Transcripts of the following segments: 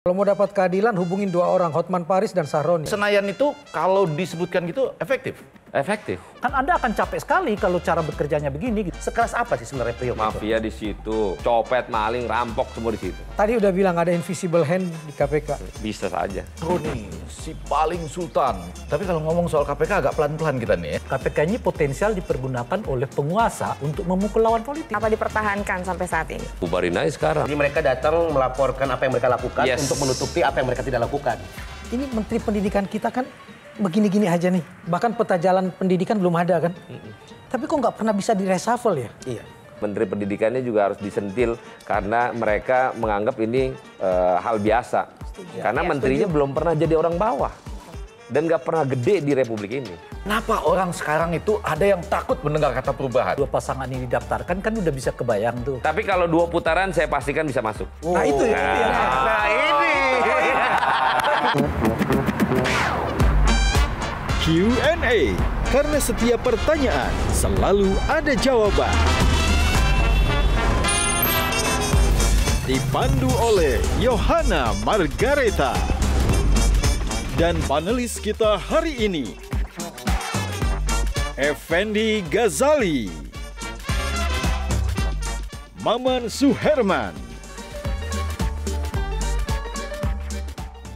Kalau mau dapat keadilan hubungin dua orang, Hotman Paris dan Sahroni. Senayan itu kalau disebutkan gitu efektif efektif. Kan Anda akan capek sekali kalau cara bekerjanya begini. Gitu. Sekeras apa sih sebenarnya Priok Mafia itu? di situ, copet, maling, rampok semua di situ. Tadi udah bilang ada invisible hand di KPK. Bisa saja. Roni, si paling sultan. Tapi kalau ngomong soal KPK agak pelan-pelan kita nih ya. KPK ini potensial dipergunakan oleh penguasa untuk memukul lawan politik. Apa dipertahankan sampai saat ini? Bubarin aja sekarang. Jadi mereka datang melaporkan apa yang mereka lakukan yes. untuk menutupi apa yang mereka tidak lakukan. Ini Menteri Pendidikan kita kan begini-gini aja nih. Bahkan peta jalan pendidikan belum ada kan. Mm -mm. Tapi kok nggak pernah bisa diresafel ya? Iya. Menteri Pendidikannya juga harus disentil karena mereka menganggap ini uh, hal biasa. Setuju. Karena ya, menterinya setuju. belum pernah jadi orang bawah dan nggak pernah gede di republik ini. Kenapa orang sekarang itu ada yang takut mendengar kata perubahan? Dua pasangan ini didaftarkan kan udah bisa kebayang tuh. Tapi kalau dua putaran saya pastikan bisa masuk. Oh. Nah itu ya. Nah, nah, nah ini. Q&A karena setiap pertanyaan selalu ada jawaban. Dipandu oleh Yohana Margareta. Dan panelis kita hari ini, Effendi Ghazali, Maman Suherman,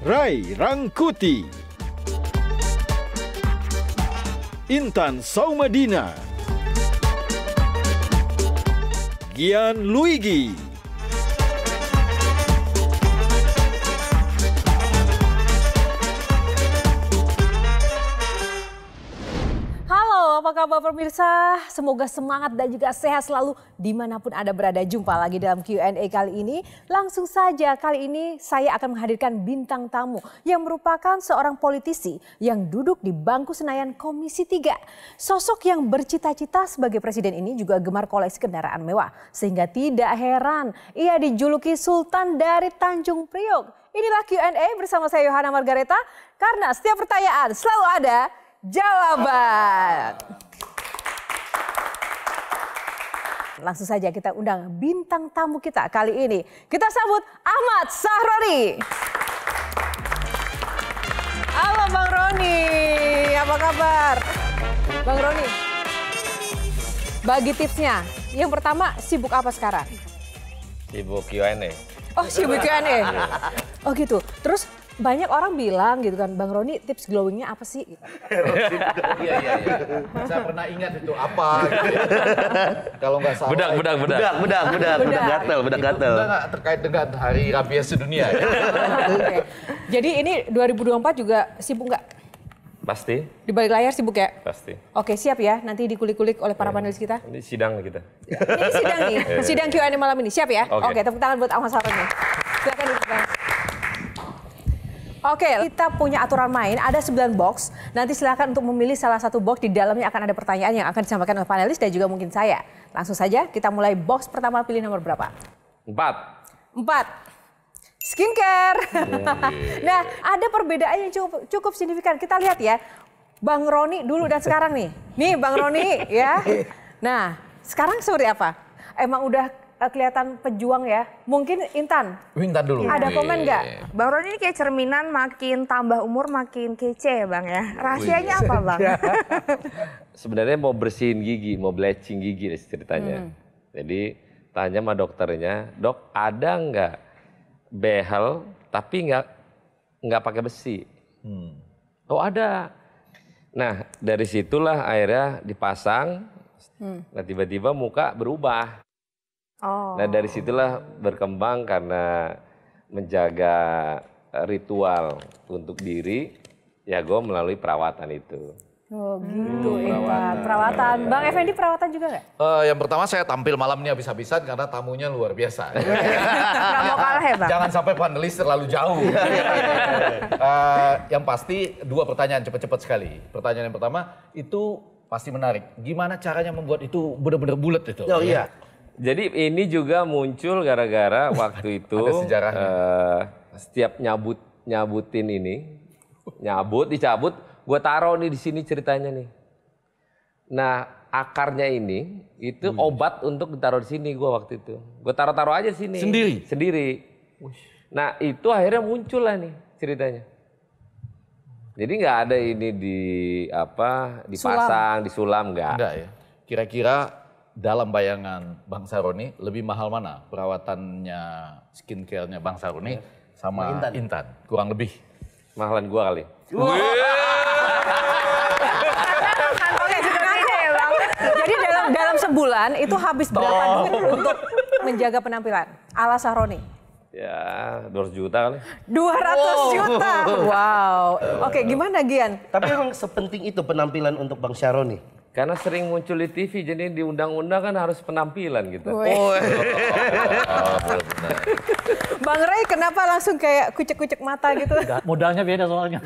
Rai Rangkuti, Intan Saumadina Gian Luigi Bapak pemirsa, semoga semangat dan juga sehat selalu dimanapun Anda berada. Jumpa lagi dalam Q&A kali ini. Langsung saja kali ini saya akan menghadirkan bintang tamu yang merupakan seorang politisi yang duduk di bangku Senayan Komisi 3. Sosok yang bercita-cita sebagai presiden ini juga gemar koleksi kendaraan mewah. Sehingga tidak heran ia dijuluki Sultan dari Tanjung Priok. Inilah Q&A bersama saya Yohana Margareta karena setiap pertanyaan selalu ada jawaban. Langsung saja kita undang bintang tamu kita kali ini. Kita sambut Ahmad Sahroni. Halo Bang Roni, apa kabar? Bang Roni, bagi tipsnya. Yang pertama, sibuk apa sekarang? Sibuk Q&A. Oh, sibuk Q&A. Iya. Oh gitu. Terus banyak orang bilang gitu kan, Bang Roni tips glowingnya apa sih? Gitu. Iya iya iya. Saya pernah ingat itu apa. Gitu ya. Kalau nggak salah. Bedak bedak bedak. Bedak bedak bedak bedak gatel bedak gatel. Itu nggak terkait dengan hari rabies sedunia. Ya? okay. Jadi ini 2024 juga sibuk nggak? Pasti. Di balik layar sibuk ya? Pasti. Oke siap ya, nanti dikulik-kulik oleh para iya. panelis kita. Ini sidang kita. Ini sidang nih, iya, iya. sidang Q&A malam ini. Siap ya? Oke, okay. okay, tepuk tangan buat Ahmad Saroni. Silakan dipegang. Oke. Okay. Kita punya aturan main, ada 9 box. Nanti silakan untuk memilih salah satu box. Di dalamnya akan ada pertanyaan yang akan disampaikan oleh panelis dan juga mungkin saya. Langsung saja kita mulai box pertama pilih nomor berapa? Empat. Empat. skincare. Yeah. nah, ada perbedaan yang cukup cukup signifikan. Kita lihat ya. Bang Roni dulu dan sekarang nih. Nih Bang Roni ya. Nah, sekarang seperti apa? Emang udah Eh, kelihatan pejuang ya. Mungkin Intan. Intan dulu. Ada Wee. Iya, komen iya, nggak? Iya. Bang Roni ini kayak cerminan makin tambah umur makin kece ya Bang ya. Rahasianya Wee. apa Bang? Sebenarnya mau bersihin gigi, mau bleaching gigi ceritanya. Hmm. Jadi tanya sama dokternya, dok ada nggak behel tapi nggak nggak pakai besi? Hmm. Oh ada. Nah dari situlah akhirnya dipasang. Hmm. Nah tiba-tiba muka berubah. Oh. Nah dari situlah berkembang karena menjaga ritual untuk diri, ya gue melalui perawatan itu. Oh hmm, gitu hmm, ya. Perawatan, ya. Bang iya. Effendi perawatan juga nggak? Uh, yang pertama saya tampil malamnya habis-habisan karena tamunya luar biasa. Gak mau kalah ya Jangan sampai panelis terlalu jauh. uh, yang pasti dua pertanyaan cepat-cepat sekali. Pertanyaan yang pertama itu pasti menarik. Gimana caranya membuat itu benar-benar bulat itu? Oh iya. Ya? Jadi ini juga muncul gara-gara waktu itu Ada Uh, setiap nyabut nyabutin ini, nyabut dicabut, gue taruh nih di sini ceritanya nih. Nah akarnya ini itu hmm. obat untuk ditaruh di sini gue waktu itu. Gue taruh-taruh aja sini. Sendiri. Sendiri. Nah itu akhirnya muncul lah nih ceritanya. Jadi nggak ada ini di apa dipasang, Sulam. disulam nggak? Enggak ya. Kira-kira dalam bayangan Bang Saroni lebih mahal mana perawatannya, skincare-nya Bang Saroni iya. sama Intan. Intan? Kurang lebih. Mahalan gua kali. Wow. Ya, Jadi dalam dalam sebulan itu habis berapa duit untuk menjaga penampilan? Ala Saroni. Ya, 200 juta kali. 200 wow. juta. Wow. Oke, okay, gimana Gian? Tapi emang sepenting itu penampilan untuk Bang Saroni? Karena sering muncul di TV, jadi di undang-undang kan harus penampilan gitu. Oh, oh, oh, Bang Ray, kenapa langsung kayak kucek-kucek mata gitu? Enggak, modalnya beda soalnya.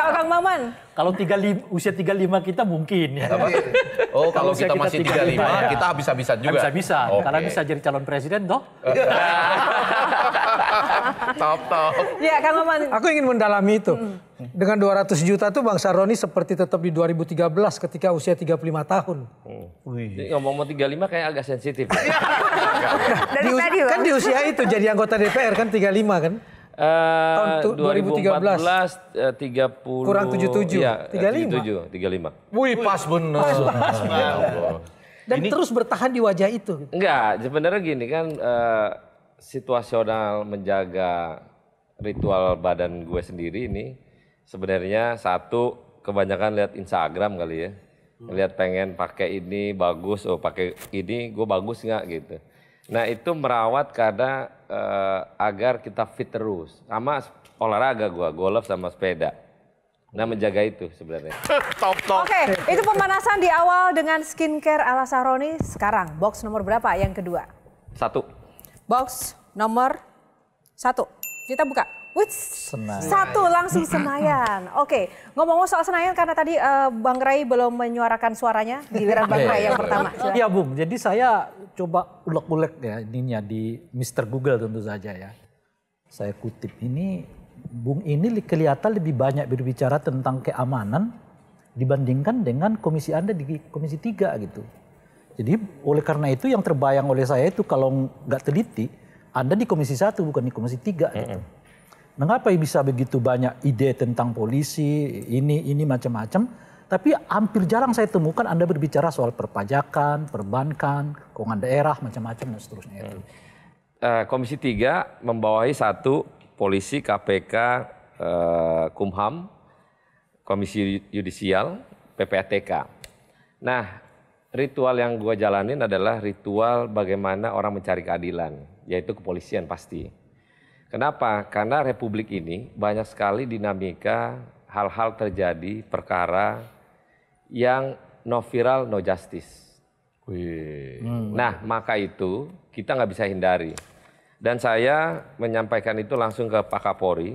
Kalau Kang Maman? Kalau tiga usia 35 kita mungkin ya. Oh, kalau kita, kita masih 35, 35 ya. kita habis-habisan juga? Habis-habisan, okay. karena bisa jadi calon presiden toh. top top. Ya Kang Oman. Aku ingin mendalami itu. Hmm. Dengan 200 juta tuh Bang Saroni seperti tetap di 2013 ketika usia 35 tahun. Hmm. Wih. ngomong mau 35 kayak agak sensitif. Ya. Dari di, tadi Kan di usia itu jadi anggota DPR kan 35 kan? Uh, tahun 2013 uh, 30 kurang 77 ya, 35 37 35 wih pas bener pas, pas, pas. dan ini, terus bertahan di wajah itu enggak sebenarnya gini kan uh, situasional menjaga ritual badan gue sendiri ini sebenarnya satu kebanyakan lihat Instagram kali ya. Hmm. Lihat pengen pakai ini bagus, oh pakai ini gue bagus nggak gitu. Nah itu merawat karena uh, eh, agar kita fit terus. Sama olahraga gue, golf sama sepeda. Nah menjaga itu sebenarnya. top top. Oke, okay, itu pemanasan di awal dengan skincare ala Saroni Sekarang box nomor berapa yang kedua? Satu. Box nomor satu. Kita buka. Which satu langsung Senayan. Oke, okay. ngomong-ngomong soal Senayan karena tadi uh, Bang Rai belum menyuarakan suaranya di Bang iya, Ray iya, yang iya. pertama. Iya, Bung. Jadi saya coba ulek-ulek ya ininya di Mister Google tentu saja ya. Saya kutip ini Bung ini kelihatan lebih banyak berbicara tentang keamanan dibandingkan dengan komisi Anda di komisi Tiga gitu. Jadi oleh karena itu yang terbayang oleh saya itu kalau nggak teliti, Anda di Komisi Satu bukan di Komisi Tiga Mm -hmm. gitu. Mengapa bisa begitu banyak ide tentang polisi, ini, ini, macam-macam. Tapi hampir jarang saya temukan Anda berbicara soal perpajakan, perbankan, keuangan daerah, macam-macam, dan seterusnya. Itu. Mm. Uh, Komisi Tiga membawahi satu polisi, KPK, uh, eh, Kumham, Komisi Yudisial, PPATK. Nah, ritual yang gue jalanin adalah ritual bagaimana orang mencari keadilan, yaitu kepolisian pasti. Kenapa? Karena republik ini banyak sekali dinamika hal-hal terjadi perkara yang no viral no justice. Wih. Hmm. Nah maka itu kita nggak bisa hindari. Dan saya menyampaikan itu langsung ke Pak Kapolri.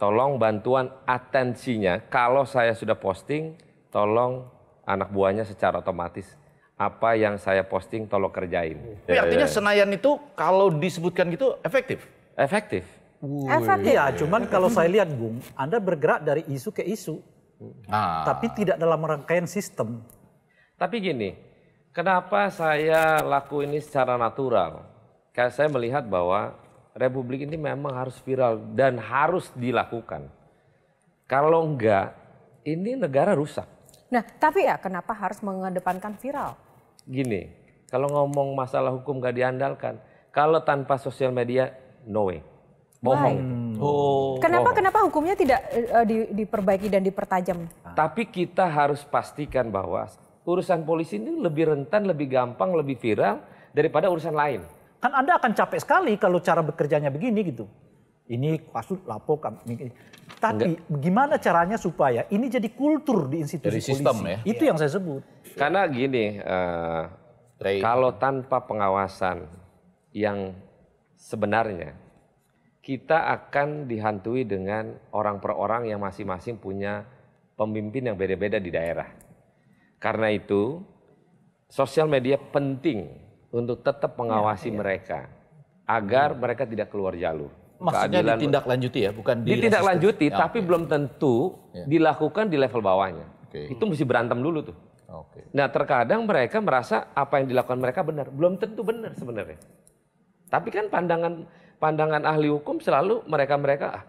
Tolong bantuan atensinya. Kalau saya sudah posting, tolong anak buahnya secara otomatis apa yang saya posting tolong kerjain. Tapi ya, artinya ya, ya. Senayan itu kalau disebutkan gitu efektif? Efektif. Efektif. Ya, cuman kalau saya lihat Bung, Anda bergerak dari isu ke isu. Ah. Tapi tidak dalam rangkaian sistem. Tapi gini, kenapa saya laku ini secara natural? Karena saya melihat bahwa Republik ini memang harus viral dan harus dilakukan. Kalau enggak, ini negara rusak Nah, tapi ya kenapa harus mengedepankan viral? Gini, kalau ngomong masalah hukum gak diandalkan, kalau tanpa sosial media, no way. Bohong. Itu. Hmm. Oh. Kenapa bohong. kenapa hukumnya tidak uh, di, diperbaiki dan dipertajam? Ah. Tapi kita harus pastikan bahwa urusan polisi ini lebih rentan, lebih gampang, lebih viral daripada urusan lain. Kan Anda akan capek sekali kalau cara bekerjanya begini gitu. Ini kasus lapor tapi Enggak. gimana caranya supaya ini jadi kultur di institusi jadi sistem, polisi? Ya? Itu ya. yang saya sebut. Karena gini, uh, kalau tanpa pengawasan yang sebenarnya kita akan dihantui dengan orang per orang yang masing-masing punya pemimpin yang beda-beda di daerah. Karena itu, sosial media penting untuk tetap mengawasi ya, ya. mereka agar iya. mereka tidak keluar jalur. Maksudnya Keadilan ditindaklanjuti ya, bukan di ditindaklanjuti, ya, tapi okay. belum tentu ya. dilakukan di level bawahnya. Okay. Itu mesti berantem dulu tuh. Okay. Nah terkadang mereka merasa apa yang dilakukan mereka benar, belum tentu benar sebenarnya. Tapi kan pandangan pandangan ahli hukum selalu mereka mereka ah,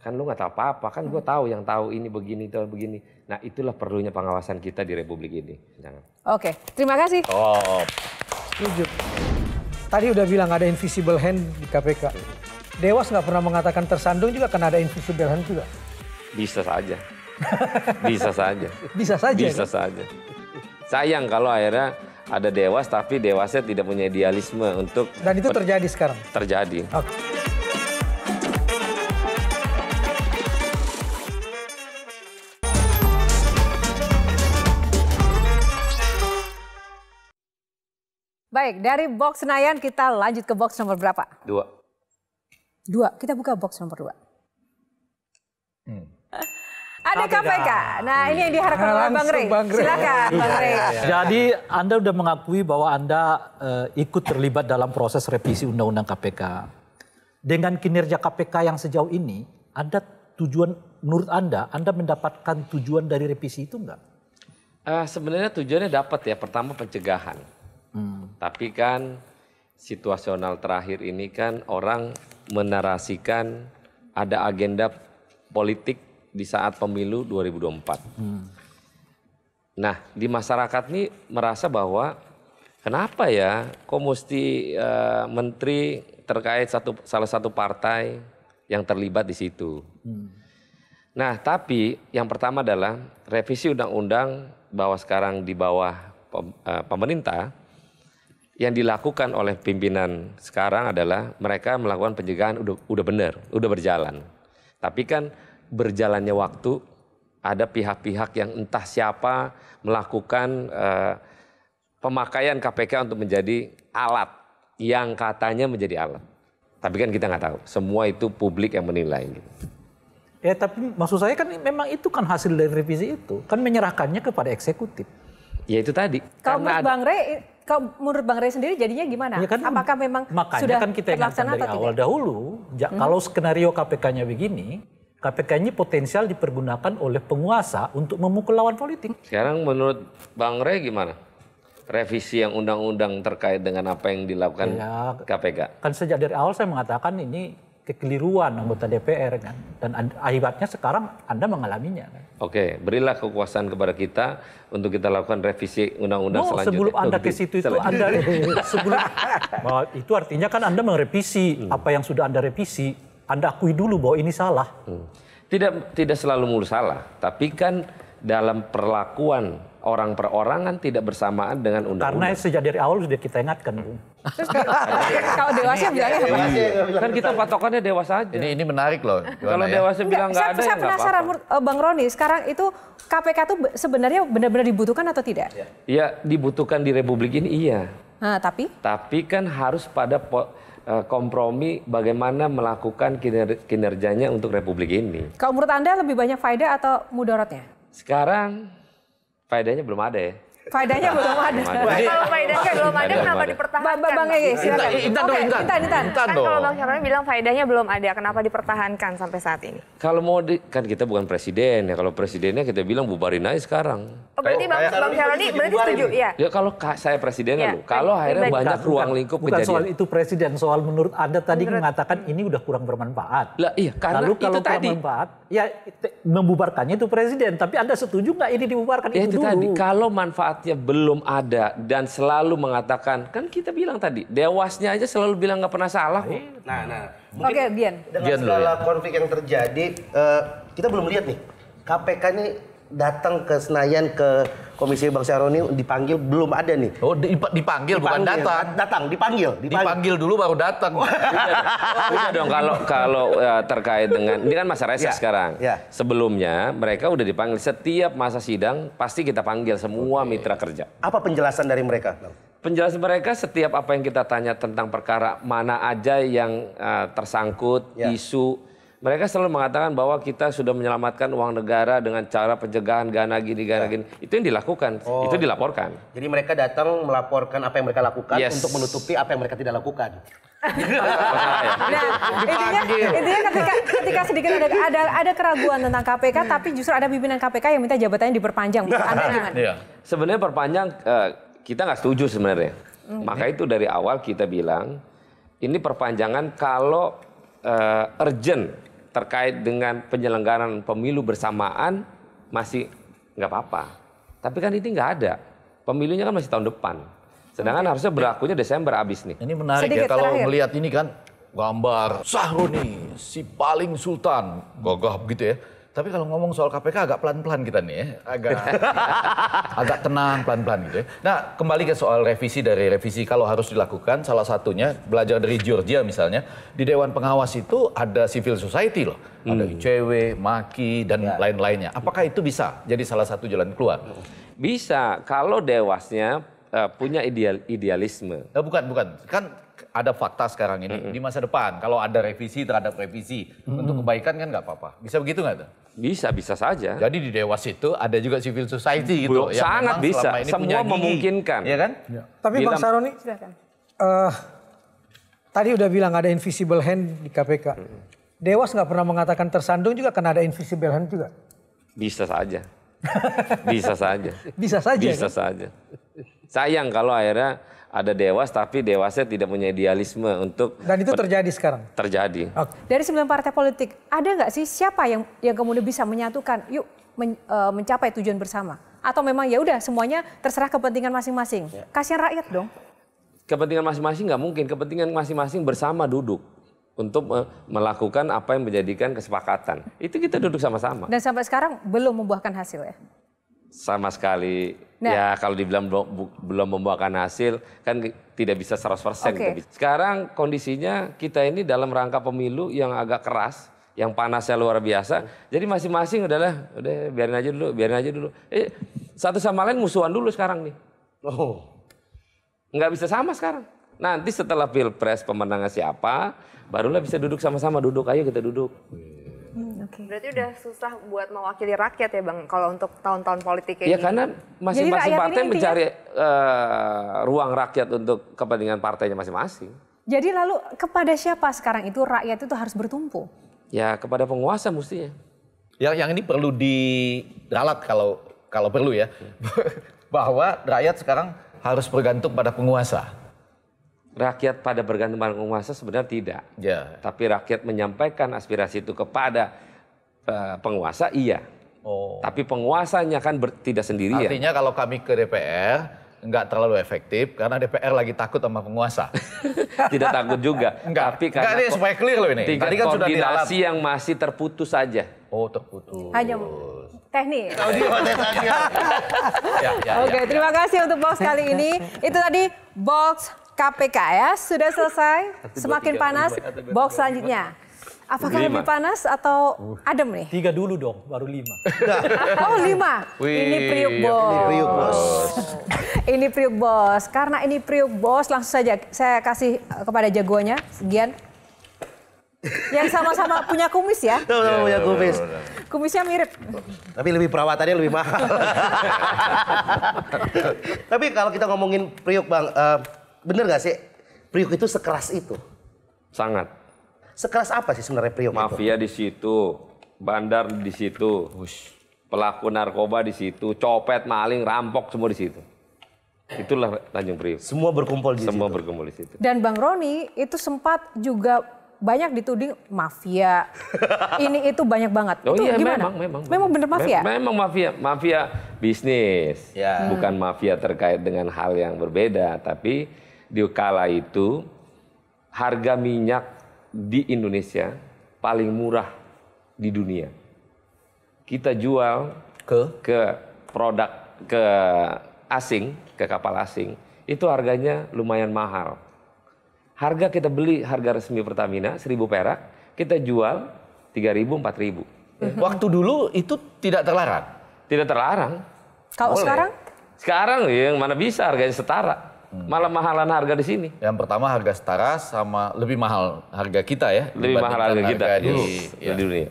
kan lu nggak tahu apa-apa kan gue tahu yang tahu ini begini itu begini. Nah itulah perlunya pengawasan kita di Republik ini. Oke, okay. terima kasih. Oh. Setuju tadi udah bilang ada invisible hand di KPK. Dewas nggak pernah mengatakan tersandung juga karena ada invisible hand juga. Bisa saja. Bisa saja. Bisa saja. Bisa kan? saja. Sayang kalau akhirnya ada dewas tapi dewasnya tidak punya idealisme untuk Dan itu terjadi sekarang. Terjadi. Oke. Okay. Baik, dari box Senayan kita lanjut ke box nomor berapa? Dua. Dua, kita buka box nomor dua. Hmm. Ada KPK. Nah ini yang diharapkan nah, oleh Bang Rey. Bang Rey. Silakan Bang iya, Rey. Iya, iya. Jadi Anda sudah mengakui bahwa Anda uh, ikut terlibat dalam proses revisi Undang-Undang KPK. Dengan kinerja KPK yang sejauh ini, Anda tujuan menurut Anda, Anda mendapatkan tujuan dari revisi itu enggak? Uh, eh, sebenarnya tujuannya dapat ya. Pertama pencegahan. Tapi kan situasional terakhir ini kan orang menarasikan ada agenda politik di saat pemilu 2024. Hmm. Nah, di masyarakat ini merasa bahwa kenapa ya kok mesti uh, menteri terkait satu salah satu partai yang terlibat di situ. Hmm. Nah, tapi yang pertama adalah revisi undang-undang bahwa sekarang di bawah eh, pemerintah yang dilakukan oleh pimpinan sekarang adalah mereka melakukan pencegahan udah, udah benar, udah berjalan. Tapi kan berjalannya waktu ada pihak-pihak yang entah siapa melakukan uh, pemakaian KPK untuk menjadi alat yang katanya menjadi alat. Tapi kan kita nggak tahu. Semua itu publik yang menilai. Gitu. Ya tapi maksud saya kan memang itu kan hasil dari revisi itu. Kan menyerahkannya kepada eksekutif. Ya itu tadi. Kalau Bang Rey kalau menurut Bang Rey sendiri jadinya gimana? Ya kan, Apakah memang makanya sudah kan kita terlaksana dari atau awal tidak? dahulu, ya, hmm. kalau skenario KPK-nya begini, KPK ini potensial dipergunakan oleh penguasa untuk memukul lawan politik. Sekarang menurut Bang Rey gimana? revisi yang undang-undang terkait dengan apa yang dilakukan ya, KPK? Kan sejak dari awal saya mengatakan ini kekeliruan anggota DPR kan dan akibatnya sekarang Anda mengalaminya kan. Oke, berilah kekuasaan kepada kita untuk kita lakukan revisi undang-undang no, selanjutnya. sebelum Anda ke situ itu Anda sebelum itu artinya kan Anda merevisi hmm. apa yang sudah Anda revisi, Anda akui dulu bahwa ini salah. Hmm. Tidak tidak selalu mulu salah, tapi kan dalam perlakuan orang per orang kan tidak bersamaan dengan undang-undang. Karena sejak dari awal sudah kita ingatkan, Bu. kalau dewasa iya. bilangnya apa? Iya. Iya, kan kita patokannya dewasa aja. Ini ini menarik loh. Kalau ya? dewasa bilang nggak ada, ya saya penasaran, apa -apa. Eh, Bang Roni. Sekarang itu KPK tuh sebenarnya benar-benar dibutuhkan atau tidak? Iya, dibutuhkan di Republik ini iya. Nah, tapi? Tapi kan harus pada eh, kompromi bagaimana melakukan kinerjanya untuk republik ini. Kalau menurut Anda lebih banyak faedah atau mudaratnya? Sekarang sepedanya belum ada ya Faedahnya belum ada. Jadi, kalau faedahnya belum ada, kenapa dipertahankan? Bang, bang, ya, ya, Ege, silakan. Intan dong, Intan. Intan, Intan. Kan kalau Bang Syarani bilang faedahnya belum ada, kenapa dipertahankan sampai saat ini? Kalau mau, di, kan kita bukan presiden ya. Kalau presidennya kita bilang bubarin aja sekarang. Oh, berarti Bang, bang Syarani berarti setuju, ya? Ya kalau saya presidennya ya, loh. Kalau akhirnya banyak ruang lingkup bukan kejadian. soal itu presiden, soal menurut Anda tadi mengatakan ini udah kurang bermanfaat. Lah iya, karena Lalu kalau kurang bermanfaat, ya membubarkannya itu presiden. Tapi Anda setuju nggak ini dibubarkan itu, itu tadi, kalau manfaat saatnya belum ada dan selalu mengatakan kan kita bilang tadi dewasnya aja selalu bilang nggak pernah salah Nah, nah, Oke, okay, Bian. Dengan Bian segala ya. konflik yang terjadi, uh, kita belum lihat nih KPK ini datang ke Senayan ke Komisi Bang Syahroni dipanggil belum ada nih. Oh, dipanggil, dipanggil bukan datang. Datang, dipanggil, dipanggil. Dipanggil dulu baru datang. Udah dong kalau kalau ya, terkait dengan ini kan masa reses ya, sekarang. Ya. Sebelumnya mereka udah dipanggil setiap masa sidang pasti kita panggil semua okay. mitra kerja. Apa penjelasan dari mereka, penjelasan mereka setiap apa yang kita tanya tentang perkara mana aja yang uh, tersangkut ya. isu mereka selalu mengatakan bahwa kita sudah menyelamatkan uang negara dengan cara pencegahan gana gini gana gini. Ya. Itu yang dilakukan, oh. itu dilaporkan. Jadi mereka datang melaporkan apa yang mereka lakukan yes. untuk menutupi apa yang mereka tidak lakukan. Nah, nah, intinya, intinya ketika ketika sedikit ada ada ada keraguan tentang KPK hmm. tapi justru ada pimpinan KPK yang minta jabatannya diperpanjang. Anda nah, gimana? Iya. Sebenarnya perpanjang eh, kita nggak setuju sebenarnya. Hmm. Maka itu dari awal kita bilang ini perpanjangan kalau uh, urgent terkait dengan penyelenggaraan pemilu bersamaan masih nggak apa-apa. Tapi kan ini nggak ada. Pemilunya kan masih tahun depan. Sedangkan okay. harusnya berlakunya Desember abis nih. Ini menarik ya, Sedikit ya kalau terakhir. melihat ini kan gambar Sahroni si paling sultan gagah begitu ya. Tapi kalau ngomong soal KPK agak pelan-pelan kita nih ya, agak agak tenang pelan-pelan gitu ya. Nah, kembali ke soal revisi dari revisi kalau harus dilakukan salah satunya belajar dari Georgia misalnya, di dewan pengawas itu ada civil society loh. Hmm. Ada ICW, Maki dan ya. lain-lainnya. Apakah itu bisa jadi salah satu jalan keluar? Bisa kalau dewasnya uh, punya ideal idealisme. Nah, bukan, bukan. Kan ada fakta sekarang ini mm -hmm. di masa depan kalau ada revisi terhadap revisi mm -hmm. untuk kebaikan kan nggak apa-apa. Bisa begitu nggak tuh? Bisa, bisa saja. Jadi di Dewas itu ada juga civil society gitu. yang sangat bisa. Semua memungkinkan. Iya kan? Ya. Tapi Bila, Bang Saroni, Uh, tadi udah bilang ada invisible hand di KPK. Mm -hmm. Dewas nggak pernah mengatakan tersandung juga karena ada invisible hand juga. Bisa saja. bisa saja. Bisa saja. Bisa kan? saja sayang kalau akhirnya ada dewas tapi dewasnya tidak punya idealisme untuk dan itu terjadi sekarang terjadi okay. dari sembilan partai politik ada nggak sih siapa yang yang kemudian bisa menyatukan yuk men, uh, mencapai tujuan bersama atau memang ya udah semuanya terserah kepentingan masing-masing ya. kasihan rakyat dong kepentingan masing-masing nggak mungkin kepentingan masing-masing bersama duduk untuk melakukan apa yang menjadikan kesepakatan itu kita duduk sama-sama dan sampai sekarang belum membuahkan hasil ya sama sekali nah. ya kalau dibilang belum, belum membuahkan hasil kan tidak bisa 100% okay. Gitu. Sekarang kondisinya kita ini dalam rangka pemilu yang agak keras, yang panasnya luar biasa. Jadi masing-masing adalah udah biarin aja dulu, biarin aja dulu. Eh, satu sama lain musuhan dulu sekarang nih. Oh. Nggak bisa sama sekarang. Nanti setelah pilpres pemenangnya siapa, barulah bisa duduk sama-sama duduk. Ayo kita duduk. Hmm. Okay. Berarti udah susah buat mewakili rakyat ya Bang kalau untuk tahun-tahun politik kayak Ya karena masing-masing partai ini mencari uh, ruang rakyat untuk kepentingan partainya masing-masing. Jadi lalu kepada siapa sekarang itu rakyat itu harus bertumpu? Ya kepada penguasa mestinya. Ya yang ini perlu diralat kalau kalau perlu ya. Bahwa rakyat sekarang harus bergantung pada penguasa rakyat pada bergantung pada penguasa sebenarnya tidak. Ya. Tapi rakyat menyampaikan aspirasi itu kepada Eh, penguasa iya. Oh. Tapi penguasanya kan ber, tidak ya. Artinya kalau kami ke DPR nggak terlalu efektif karena DPR lagi takut sama penguasa. tidak takut juga. Enggak. Tapi karena enggak, ini supaya clear loh ini. Tadi kan sudah koordinasi yang masih terputus saja. Oh terputus. Hanya teknik. Oh, dia, ya, ya, ya, Oke, ya, terima kasih untuk box kali ini. Itu tadi box KPK ya, sudah selesai. Semakin panas box selanjutnya. Apakah lima. lebih panas atau uh. adem nih? Tiga dulu dong, baru lima. oh lima. Wih, ini Priuk Bos. Iya, ini Priuk Bos. ini Priuk Bos. Karena ini Priuk Bos, langsung saja saya kasih eh, kepada jagoannya, Gian. Yang sama-sama punya kumis ya. Sama-sama iya, punya iya, kumis. Kumisnya mirip. Tapi lebih perawatannya lebih mahal. Tapi kalau kita ngomongin Priuk Bang, uh, bener gak sih Priuk itu sekeras itu? Sangat sekeras apa sih sebenarnya Priok Mafia di situ, bandar di situ, pelaku narkoba di situ, copet, maling, rampok semua di situ. Itulah Tanjung Priok. Semua berkumpul di semua situ. Semua berkumpul di situ. Dan Bang Roni itu sempat juga banyak dituding mafia. ini itu banyak banget. Oh itu iya, gimana? memang, memang. Memang bener mafia? memang mafia, mafia bisnis. Ya. Bukan mafia terkait dengan hal yang berbeda, tapi di kala itu harga minyak di Indonesia paling murah di dunia. Kita jual ke ke produk ke asing, ke kapal asing, itu harganya lumayan mahal. Harga kita beli harga resmi Pertamina 1000 perak, kita jual 3000 4000. Eh, waktu dulu itu tidak terlarang. Tidak terlarang. Kalau sekarang? Sekarang yang mana bisa harganya setara. Hmm. Malah mahalan harga di sini. Yang pertama harga setara sama lebih mahal harga kita ya. Lebih mahal harga, harga kita di, ya. di dunia.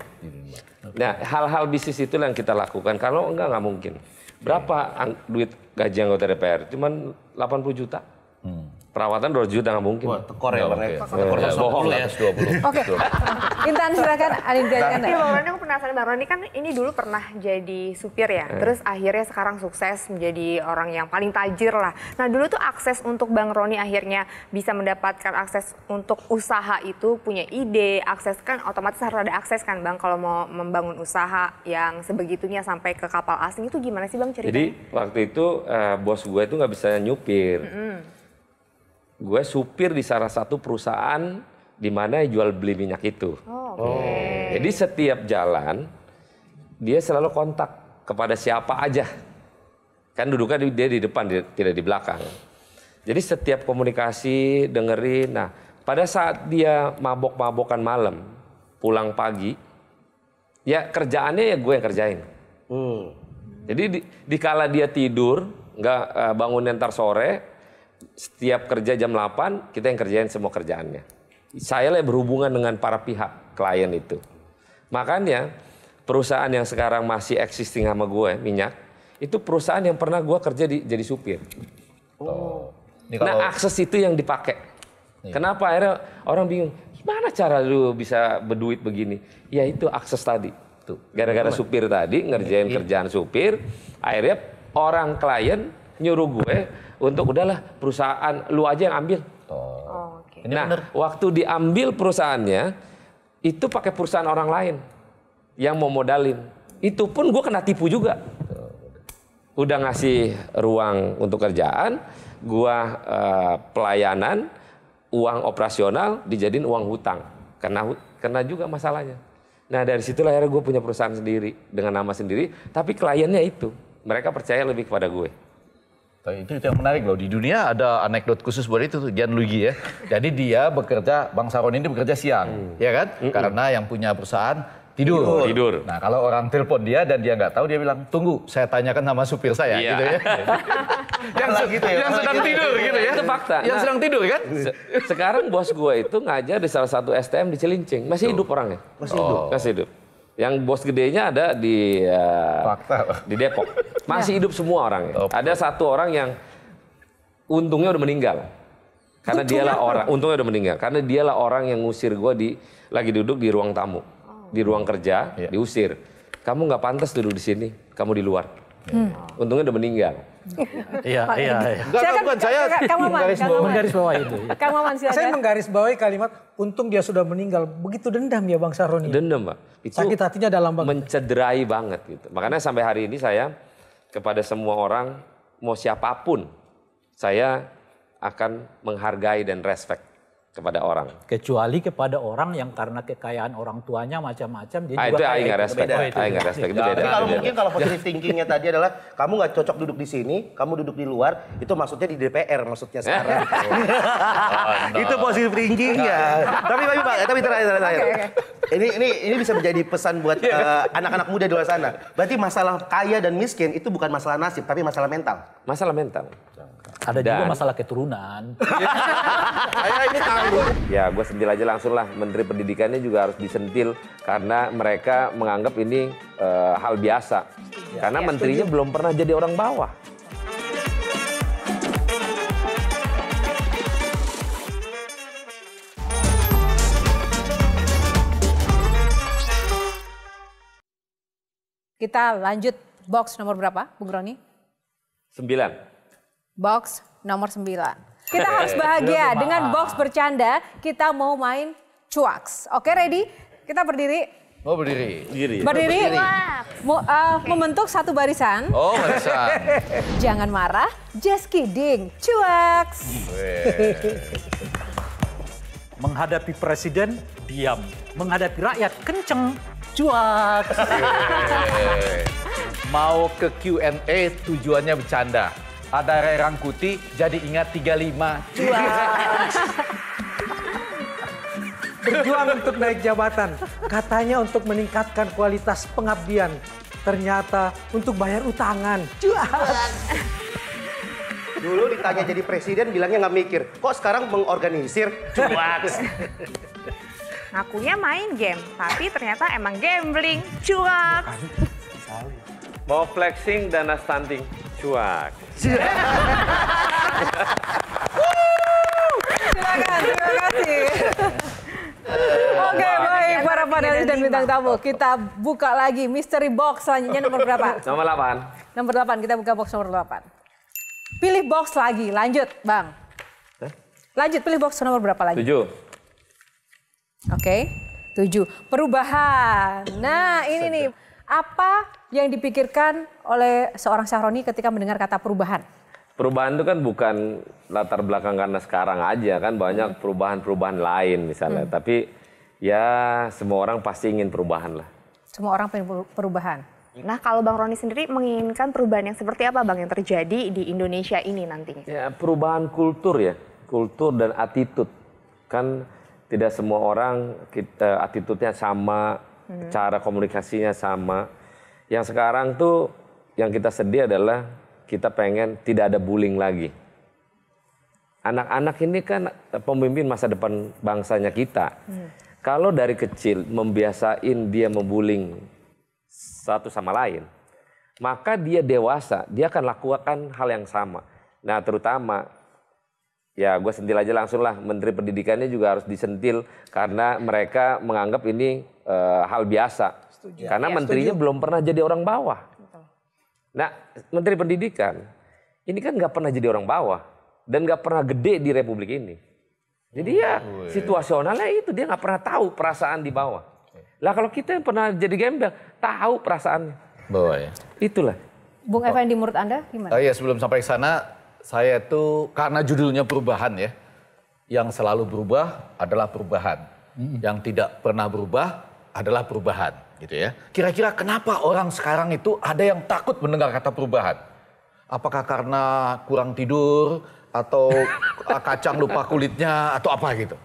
Nah hal-hal bisnis itu yang kita lakukan. Kalau enggak nggak mungkin. Berapa duit gaji anggota DPR? Cuman 80 juta. Perawatan 200 juta nggak mungkin. Wah, tekor ya, okay. Ya. tekor iya, iya. ya, bohong ya. 120. Oke, Intan silakan Adinda. Iya, Bang Roni aku penasaran. Bang Roni kan ini dulu pernah jadi supir ya, iya. terus akhirnya sekarang sukses menjadi orang yang paling tajir lah. Nah dulu tuh akses untuk Bang Roni akhirnya bisa mendapatkan akses untuk usaha itu punya ide, akses kan otomatis harus ada akses kan Bang kalau mau membangun usaha yang sebegitunya sampai ke kapal asing itu gimana sih Bang ceritanya? Jadi waktu itu uh, bos gue itu nggak bisa nyupir. Mm -hmm gue supir di salah satu perusahaan di mana jual beli minyak itu. Oh, okay. oh. Jadi setiap jalan dia selalu kontak kepada siapa aja. Kan duduknya dia di depan tidak di belakang. Jadi setiap komunikasi dengerin. Nah, pada saat dia mabok-mabokan malam, pulang pagi, ya kerjaannya ya gue yang kerjain. Hmm. Jadi di, di kala dia tidur, nggak eh, bangun ntar sore, setiap kerja jam 8 kita yang kerjain semua kerjaannya. Saya lah berhubungan dengan para pihak klien itu. Makanya perusahaan yang sekarang masih existing sama gue minyak itu perusahaan yang pernah gue kerja di, jadi supir. Oh. Nah akses itu yang dipakai. Iya. Kenapa akhirnya orang bingung gimana cara lu bisa berduit begini? Ya itu akses tadi. Tuh. Gara-gara supir tadi ngerjain iya. kerjaan supir, akhirnya orang klien nyuruh gue untuk udahlah perusahaan lu aja yang ambil. Oh. oh okay. Nah, bener. waktu diambil perusahaannya itu pakai perusahaan orang lain yang mau modalin. Itu pun gue kena tipu juga. Udah ngasih ruang untuk kerjaan, gue uh, pelayanan, uang operasional dijadiin uang hutang. Kena kena juga masalahnya. Nah dari situ akhirnya gue punya perusahaan sendiri dengan nama sendiri, tapi kliennya itu mereka percaya lebih kepada gue itu, itu yang menarik loh. Di dunia ada anekdot khusus buat itu tuh Gianluigi ya. Jadi dia bekerja Bang Saron ini bekerja siang, hmm. ya kan? Hmm. Karena yang punya perusahaan tidur. Tidur. Nah, kalau orang telepon dia dan dia nggak tahu dia bilang, "Tunggu, saya tanyakan sama supir saya." Iya. gitu ya. yang gitu ya. Yang sedang gitu. tidur gitu ya. Itu fakta. Yang nah, sedang tidur kan? Se sekarang bos gue itu ngajar di salah satu STM di Cilincing. Masih Tuh. hidup orangnya. Masih oh. hidup. Masih hidup. Yang bos gedenya ada di uh, di Depok. Masih ya. hidup semua orang. Oh, ada satu orang yang untungnya udah meninggal. Karena untungnya dialah apa? orang, untungnya udah meninggal. Karena dialah orang yang ngusir gue di lagi duduk di ruang tamu, di ruang kerja, yeah. diusir. Kamu nggak pantas duduk di sini, kamu di luar. Hmm. Untungnya udah meninggal. Iya, iya, iya. Saya bukan saya. Kang menggaris bawah itu. Ya. Kang Maman silakan. Saya menggaris bawahi kalimat untung dia sudah meninggal. Begitu dendam ya Bang Saroni. Dendam, Pak. Itu Sakit hatinya dalam banget. Mencederai banget gitu. Makanya sampai hari ini saya kepada semua orang mau siapapun saya akan menghargai dan respect kepada orang. Kecuali kepada orang yang karena kekayaan orang tuanya macam-macam dia ah, juga itu kaya. Itu respect. Beda. Oh, itu nggak respect. Itu beda. Tapi kalau mungkin kalau positive thinkingnya tadi adalah kamu nggak cocok duduk di sini, kamu duduk di luar, itu maksudnya di DPR maksudnya sekarang. oh, itu positive thinkingnya. tapi tapi pak, tapi terakhir terakhir. Okay, okay. Ini ini ini bisa menjadi pesan buat anak iya. eh, anak-anak muda di luar sana. Berarti masalah kaya dan miskin itu bukan masalah nasib, tapi masalah mental. Masalah mental. Ada Dan, juga masalah keturunan. Iya. Iya, ini Ya, gue sentil aja langsung lah. Menteri Pendidikannya juga harus disentil karena mereka menganggap ini uh, hal biasa. Ya, karena ya, menterinya setuju. belum pernah jadi orang bawah. Kita lanjut box nomor berapa, Bung Roni? Sembilan. Box nomor 9. Kita harus bahagia dengan box bercanda. Kita mau main cuaks. Oke, ready? Kita berdiri. Mau oh, berdiri? Berdiri. Berdiri. Mau, uh, eh, membentuk satu barisan. Oh, barisan. Jangan marah, just kidding. Cuaks. Menghadapi presiden, diam. Menghadapi rakyat, kenceng. Cuaks. Mau ke Q&A, tujuannya bercanda ada Ray Rangkuti, jadi ingat 35. Berjuang untuk naik jabatan, katanya untuk meningkatkan kualitas pengabdian. Ternyata untuk bayar utangan. Cuas. Dulu ditanya jadi presiden bilangnya nggak mikir. Kok sekarang mengorganisir? Cuat. Ngakunya main game, tapi ternyata emang gambling. Cuat. Mau flexing dana stunting, cuak. silakan, terima kasih. Oke, okay, baik para panelis dan bintang tamu, kita buka lagi mystery box selanjutnya nomor berapa? Nomor 8. Nomor 8, kita buka box nomor 8. Pilih box lagi, lanjut, Bang. Lanjut, pilih box nomor berapa lagi? 7. Oke. Okay. 7. Perubahan. Nah, ini nih apa yang dipikirkan oleh seorang Syahroni ketika mendengar kata perubahan? Perubahan itu kan bukan latar belakang karena sekarang aja kan banyak hmm. perubahan-perubahan lain misalnya. Hmm. Tapi ya semua orang pasti ingin perubahan lah. Semua orang pengen perubahan. Nah kalau Bang Roni sendiri menginginkan perubahan yang seperti apa Bang yang terjadi di Indonesia ini nantinya? Ya perubahan kultur ya, kultur dan attitude. Kan tidak semua orang kita eh, attitude-nya sama, hmm. cara komunikasinya sama. Yang sekarang tuh yang kita sedih adalah kita pengen tidak ada bullying lagi. Anak-anak ini kan pemimpin masa depan bangsanya kita. Hmm. Kalau dari kecil membiasain dia membuling satu sama lain, maka dia dewasa, dia akan lakukan hal yang sama. Nah, terutama ya gue sentil aja langsung lah menteri pendidikannya juga harus disentil karena mereka menganggap ini e, hal biasa setuju. karena ya, menterinya setuju. belum pernah jadi orang bawah nah menteri pendidikan ini kan nggak pernah jadi orang bawah dan nggak pernah gede di republik ini jadi ya hmm. situasionalnya itu dia nggak pernah tahu perasaan di bawah lah kalau kita yang pernah jadi gembel tahu perasaannya bawah ya itulah Bung Effendi menurut anda gimana? Oh iya sebelum sampai ke sana saya itu karena judulnya perubahan ya. Yang selalu berubah adalah perubahan. Hmm. Yang tidak pernah berubah adalah perubahan, gitu ya. Kira-kira kenapa orang sekarang itu ada yang takut mendengar kata perubahan? Apakah karena kurang tidur atau kacang lupa kulitnya atau apa gitu?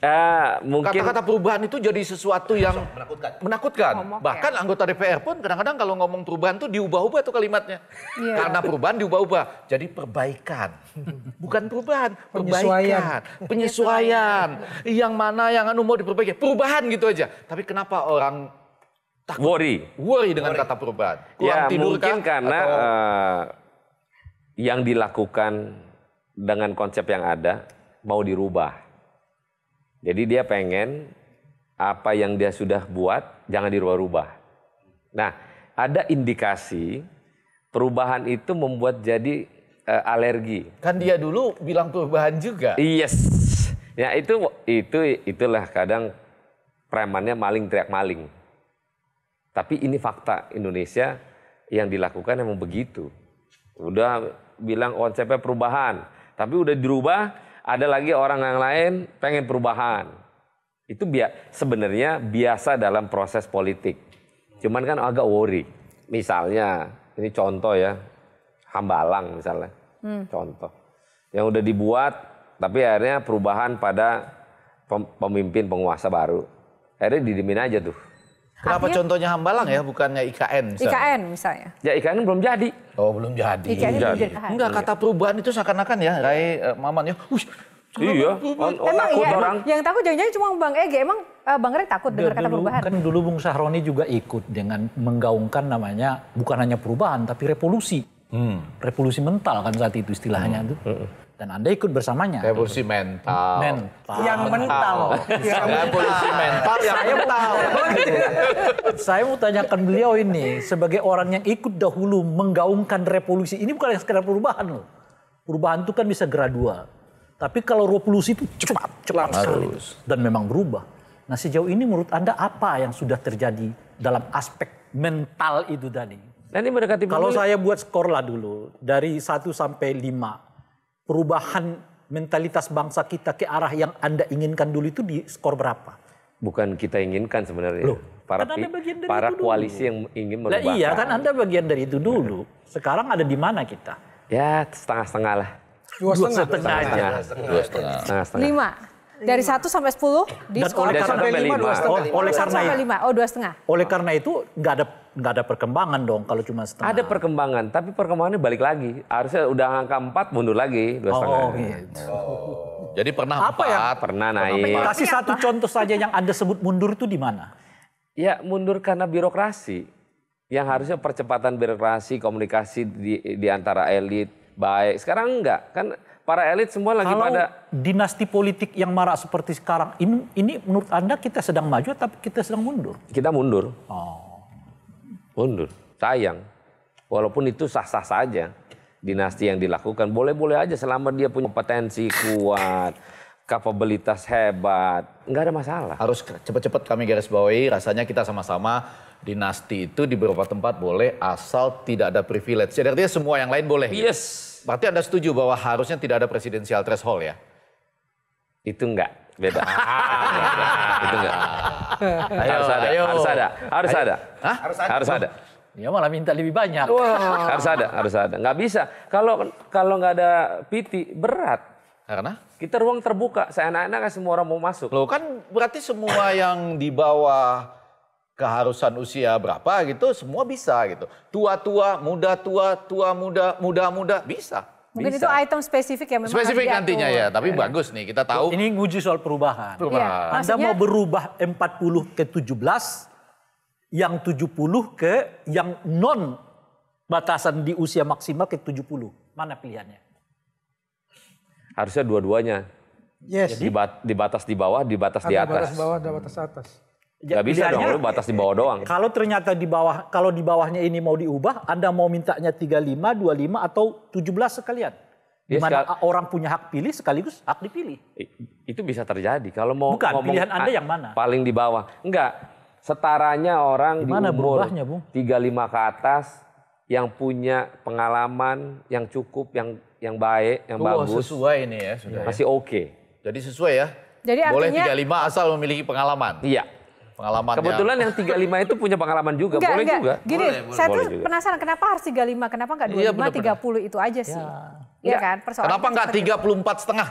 Uh, mungkin kata-kata perubahan itu jadi sesuatu yang menakutkan. menakutkan. Ngomong, ya. Bahkan ya. anggota DPR pun kadang-kadang kalau ngomong perubahan itu diubah-ubah tuh kalimatnya. Yeah. Karena perubahan diubah-ubah. Jadi perbaikan. Bukan perubahan, perbaikan, penyesuaian. penyesuaian. yang mana yang anu mau diperbaiki, perubahan gitu aja. Tapi kenapa orang takut worry, worry dengan worry. kata perubahan? Ya, Kurang ya, tidur mungkin kah? karena atau... uh, yang dilakukan dengan konsep yang ada mau dirubah jadi dia pengen apa yang dia sudah buat jangan dirubah-rubah. Nah, ada indikasi perubahan itu membuat jadi uh, alergi. Kan dia dulu bilang perubahan juga. Yes. Ya itu itu itulah kadang premannya maling teriak maling. Tapi ini fakta Indonesia yang dilakukan emang begitu. Udah bilang konsepnya perubahan, tapi udah dirubah ada lagi orang yang lain pengen perubahan. Itu bi sebenarnya biasa dalam proses politik. Cuman kan agak worry. Misalnya, ini contoh ya, Hambalang misalnya. Hmm. Contoh. Yang udah dibuat, tapi akhirnya perubahan pada pemimpin penguasa baru. Akhirnya didimin aja tuh Kenapa Artinya, contohnya Hambalang ya, bukannya IKN misalnya? IKN misalnya. Ya IKN belum jadi. Oh belum jadi. IKN belum jadi. Enggak, iya. kata perubahan itu seakan-akan ya, Rai uh, Maman ya. Ush, iya, oh, oh, emang iya, orang. Yang takut jangan-jangan cuma Bang Ege, emang uh, Bang Rai takut dengar kata perubahan? Kan dulu Bung Sahroni juga ikut dengan menggaungkan namanya bukan hanya perubahan tapi revolusi. Hmm. Revolusi mental kan saat itu istilahnya hmm. itu. Hmm dan Anda ikut bersamanya. Revolusi mental. Mental. Yang mental. Revolusi mental yang mental. Saya mau tanyakan beliau ini sebagai orang yang ikut dahulu menggaungkan revolusi ini bukan yang sekedar perubahan loh. Perubahan itu kan bisa gradual. Tapi kalau revolusi itu cepat, cepat sekali. Dan memang berubah. Nah sejauh ini menurut Anda apa yang sudah terjadi dalam aspek mental itu tadi? Nanti mendekati Kalau saya buat skor lah dulu. Dari 1 sampai 5 perubahan mentalitas bangsa kita ke arah yang Anda inginkan dulu itu di skor berapa? Bukan kita inginkan sebenarnya. Loh, para kan para koalisi dulu. yang ingin merubah. Nah, iya kan Anda bagian dari itu dulu. Sekarang ada di mana kita? Ya setengah-setengah lah. Dua, setengah, setengah, setengah, Dua setengah, Dua setengah, Dua setengah, Dua setengah, dari 1 sampai 10 di Dan sekolah sampai 5, 5. 2 setengah. Oleh karena, sampai 5, oh 2 setengah. Oleh karena itu nggak ada nggak ada perkembangan dong kalau cuma setengah. Ada perkembangan, tapi perkembangannya balik lagi. Harusnya udah angka 4 mundur lagi dua setengah. Oh, oh, oh gitu. oh. Jadi pernah apa 4, yang, pernah naik. Kasih iya, satu contoh saja yang Anda sebut mundur itu di mana? Ya mundur karena birokrasi. Yang harusnya percepatan birokrasi, komunikasi di, di antara elit baik. Sekarang enggak kan para elit semua lagi Kalau pada dinasti politik yang marak seperti sekarang ini ini menurut Anda kita sedang maju atau kita sedang mundur? Kita mundur. Oh. Mundur. Sayang. Walaupun itu sah-sah saja dinasti yang dilakukan boleh-boleh aja selama dia punya kompetensi kuat, kapabilitas hebat, nggak ada masalah. Harus cepat-cepat kami garis bawahi rasanya kita sama-sama dinasti itu di beberapa tempat boleh asal tidak ada privilege. Jadi artinya semua yang lain boleh. Yes. Gitu? Berarti Anda setuju bahwa harusnya tidak ada presidensial threshold ya? Itu enggak, beda. itu enggak. Ayo, harus ada, ayo. harus ada, harus ada. Harus ada. Ya Dia malah minta lebih banyak. Wah. harus ada, harus ada. Nggak bisa. Kalau kalau nggak ada PT berat. Karena? Kita ruang terbuka. Saya anak-anak semua orang mau masuk. Loh kan berarti semua yang di bawah keharusan usia berapa gitu semua bisa gitu. Tua-tua, muda-tua, tua muda, muda-muda bisa. Mungkin bisa. itu item spesifik ya memang Spesifik nantinya ya, tapi iya. bagus nih kita tahu. Ini nguji soal perubahan. perubahan. Ya, Anda mau berubah 40 ke 17, yang 70 ke yang non batasan di usia maksimal ke 70. Mana pilihannya? Harusnya dua-duanya. Yes. Di, bat, di batas di bawah, di batas ada di atas. Batas bawah, ada batas atas. Gak bisa dong, lu batas di bawah doang. Kalau ternyata di bawah, kalau di bawahnya ini mau diubah, Anda mau mintanya 35, 25 atau 17 sekalian. Iya, di mana sekal... orang punya hak pilih sekaligus hak dipilih. Itu bisa terjadi. Kalau mau Bukan, ngomong, pilihan Anda yang mana? Paling di bawah. Enggak. Setaranya orang Gimana di umur berubahnya, Bung? 35 ke atas yang punya pengalaman yang cukup, yang yang baik, yang Tuh, bagus. sesuai ini ya sudah. Iya, iya. Ya. Masih oke. Okay. Jadi sesuai ya. Jadi artinya, Boleh 35 asal memiliki pengalaman. Iya pengalaman Kebetulan yang 35 itu punya pengalaman juga, enggak, boleh enggak. juga. Gini, boleh, boleh. saya tuh boleh penasaran kenapa harus 35, kenapa enggak 25, iya, bener, 30 itu aja sih. Iya ya, kan? Persoalan kenapa enggak 34 setengah?